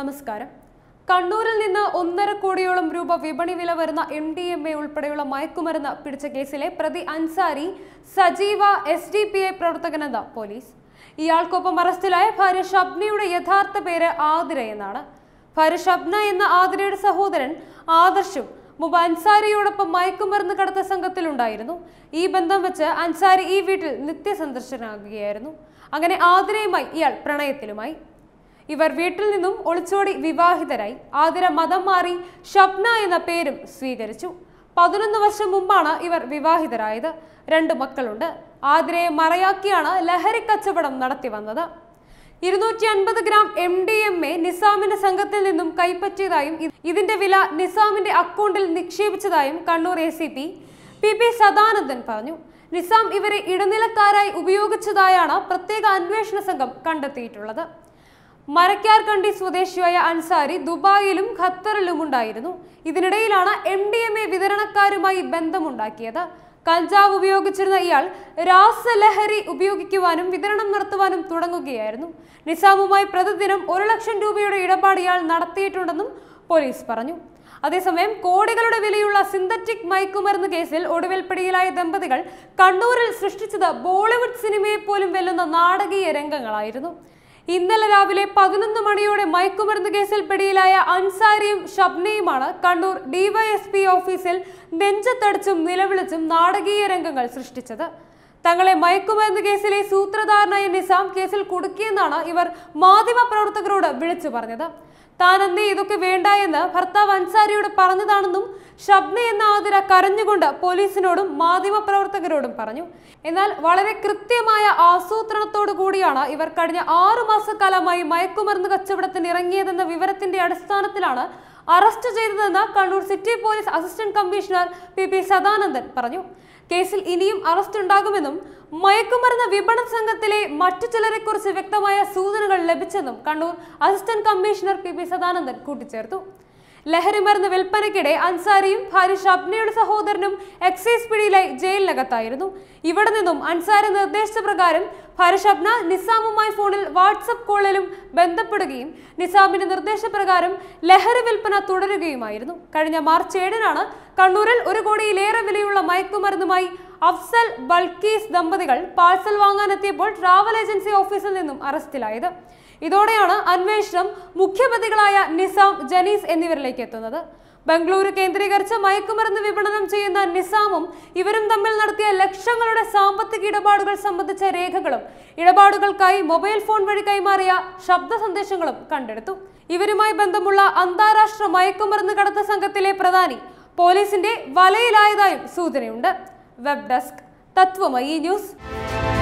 നമസ്കാരം കണ്ണൂരിൽ നിന്ന് ഒന്നര കോടിയോളം രൂപ വിപണി വില വരുന്ന എം ഡി എം എ ഉൾപ്പെടെയുള്ള മയക്കുമരുന്ന് പിടിച്ച കേസിലെ പ്രതി അൻസാരി സജീവ എസ് ഡി പി ഐ പ്രവർത്തകനെന്ന പോലീസ് ഇയാൾക്കൊപ്പം അറസ്റ്റിലായ ഭാര്യ ഷബ്നയുടെ യഥാർത്ഥ പേര് ആതിര എന്നാണ് ഭാര്യ ഷബ്ന എന്ന ആതിരയുടെ സഹോദരൻ ആദർശും മുമ്പ് അൻസാരിയോടൊപ്പം മയക്കുമരുന്ന് കടത്ത സംഘത്തിലുണ്ടായിരുന്നു ഈ ബന്ധം വെച്ച് അൻസാരി ഈ വീട്ടിൽ നിത്യസന്ദർശനാകുകയായിരുന്നു അങ്ങനെ ആതിരയുമായി ഇയാൾ പ്രണയത്തിലുമായി ഇവർ വീട്ടിൽ നിന്നും ഒളിച്ചോടി വിവാഹിതരായി ആതിര മതം മാറി ഷബ്ന എന്ന പേരും സ്വീകരിച്ചു പതിനൊന്ന് വർഷം മുമ്പാണ് ഇവർ വിവാഹിതരായത് രണ്ട് മക്കളുണ്ട് ആതിരയെ മറയാക്കിയാണ് ലഹരി കച്ചവടം നടത്തി വന്നത് ഇരുന്നൂറ്റി അൻപത് gram M D M A നിസാമിന്റെ സംഘത്തിൽ നിന്നും കൈപ്പറ്റിയതായും ഇതിന്റെ വില നിസാമിന്റെ അക്കൗണ്ടിൽ നിക്ഷേപിച്ചതായും Kannur A C P P P Sadanandan പറഞ്ഞു നിസാം ഇവരെ ഇടനിലക്കാരായി ഉപയോഗിച്ചതായാണ് പ്രത്യേക അന്വേഷണ സംഘം കണ്ടെത്തിയിട്ടുള്ളത് മരക്കാർകണ്ടി സ്വദേശിയായ അൻസാരി ദുബായിലും ഖത്തറിലും ഉണ്ടായിരുന്നു ഇതിനിടയിലാണ് എം ഡി എം എ വിതരണക്കാരുമായി ബന്ധമുണ്ടാക്കിയത് കഞ്ചാവ് ഉപയോഗിച്ചിരുന്ന ഇയാൾ രാസലഹരി ഉപയോഗിക്കുവാനും വിതരണം നടത്തുവാനും തുടങ്ങുകയായിരുന്നു നിസാമുമായി പ്രതിദിനം ഒരു ലക്ഷം രൂപയുടെ ഇടപാട് ഇയാൾ നടത്തിയിട്ടുണ്ടെന്നും പോലീസ് പറഞ്ഞു അതേസമയം കോടികളുടെ വിലയുള്ള സിന്തറ്റിക് മയക്കുമരുന്ന് കേസിൽ ഒടുവിൽ പിടിയിലായ ദമ്പതികൾ കണ്ണൂരിൽ സൃഷ്ടിച്ചത് ബോളിവുഡ് സിനിമയെ പോലും വെല്ലുന്ന നാടകീയ രംഗങ്ങളായിരുന്നു ഇന്നലെ രാവിലെ പതിനൊന്ന് മണിയോടെ മയക്കുമരുന്ന് കേസിൽ പിടിയിലായ അൻസാരിയും ഷബ്നയുമാണ് കണ്ണൂർ ഡിവൈഎസ്പി ഓഫീസിൽ നെഞ്ചത്തടിച്ചും നിലവിളിച്ചും നാടകീയ രംഗങ്ങൾ സൃഷ്ടിച്ചത് തങ്ങളെ മയക്കുമരുന്ന് കേസിലെ സൂത്രധാരനായ നിസാം കേസിൽ കുടുക്കിയെന്നാണ് ഇവർ മാധ്യമ പ്രവർത്തകരോട് വിളിച്ചു പറഞ്ഞത് താൻ ഇതൊക്കെ വേണ്ട എന്ന് ഭർത്താവ് അൻസാരിയോട് പറഞ്ഞതാണെന്നും ഷബ്ന എന്ന ആതിര കരഞ്ഞുകൊണ്ട് പോലീസിനോടും മാധ്യമ പ്രവർത്തകരോടും പറഞ്ഞു എന്നാൽ വളരെ കൃത്യമായ ആസൂത്രണത്തോടു കൂടിയാണ് ഇവർ കഴിഞ്ഞ ആറു മാസക്കാലമായി മയക്കുമരുന്ന് കച്ചവടത്തിന് ഇറങ്ങിയതെന്ന വിവരത്തിന്റെ അടിസ്ഥാനത്തിലാണ് അറസ്റ്റ് ചെയ്തതെന്ന് Kannur city police assistant commissioner P P Sadanandan പറഞ്ഞു കേസിൽ ഇനിയും അറസ്റ്റ് ഉണ്ടാകുമെന്നും മയക്കുമരുന്ന് വിപണന സംഘത്തിലെ മറ്റു ചിലരെക്കുറിച്ച് വ്യക്തമായ സൂചനകൾ ലഭിച്ചെന്നും Kannur assistant commissioner P P Sadanandan കൂട്ടിച്ചേർത്തു ലഹരിമരുന്ന് വിൽപ്പനയ്ക്കിടെ അൻസാരിയും ഭാര്യ ഷബ്നയുടെ സഹോദരനും എക്സൈസ് പിടിയിലായി ജയിലിനകത്തായിരുന്നു ഇവിടെ നിന്നും അൻസാരി നിർദ്ദേശിച്ച പ്രകാരം ഭാര്യ ഷബ്ന നിസാമുമായി ഫോണിൽ വാട്സപ്പ് കോളിലും ബന്ധപ്പെടുകയും നിസാമിന്റെ നിർദ്ദേശപ്രകാരം ലഹരി വിൽപ്പന തുടരുകയുമായിരുന്നു കഴിഞ്ഞ മാർച്ച് ഏഴിനാണ് കണ്ണൂരിൽ ഒരു കോടിയിലേറെ വിലയുള്ള മയക്കുമരുന്നുമായി അഫ്സൽ ബൾക്കീസ് ദമ്പതികൾ പാഴ്സൽ വാങ്ങാനെത്തിയപ്പോൾ ട്രാവൽ ഏജൻസി ഓഫീസിൽ നിന്നും അറസ്റ്റിലായത് ഇതോടെയാണ് അന്വേഷണം മുഖ്യപ്രതികളായ നിസാം ജനീസ് എന്നിവരിലേക്ക് എത്തുന്നത് ബംഗളൂരു കേന്ദ്രീകരിച്ച് മയക്കുമരുന്ന് വിപണനം ചെയ്യുന്ന നിസാമും ഇവരും തമ്മിൽ നടത്തിയ ലക്ഷങ്ങളുടെ സാമ്പത്തിക ഇടപാടുകൾ സംബന്ധിച്ച രേഖകളും ഇടപാടുകൾക്കായി മൊബൈൽ ഫോൺ വഴി കൈമാറിയ ശബ്ദ സന്ദേശങ്ങളും കണ്ടെടുത്തു ഇവരുമായി ബന്ധമുള്ള അന്താരാഷ്ട്ര മയക്കുമരുന്ന് കടത്ത് സംഘത്തിലെ പ്രധാനി പോലീസിന്റെ വലയിലായതായും സൂചനയുണ്ട് വെബ് ഡെസ്ക് തത്വമയി ന്യൂസ്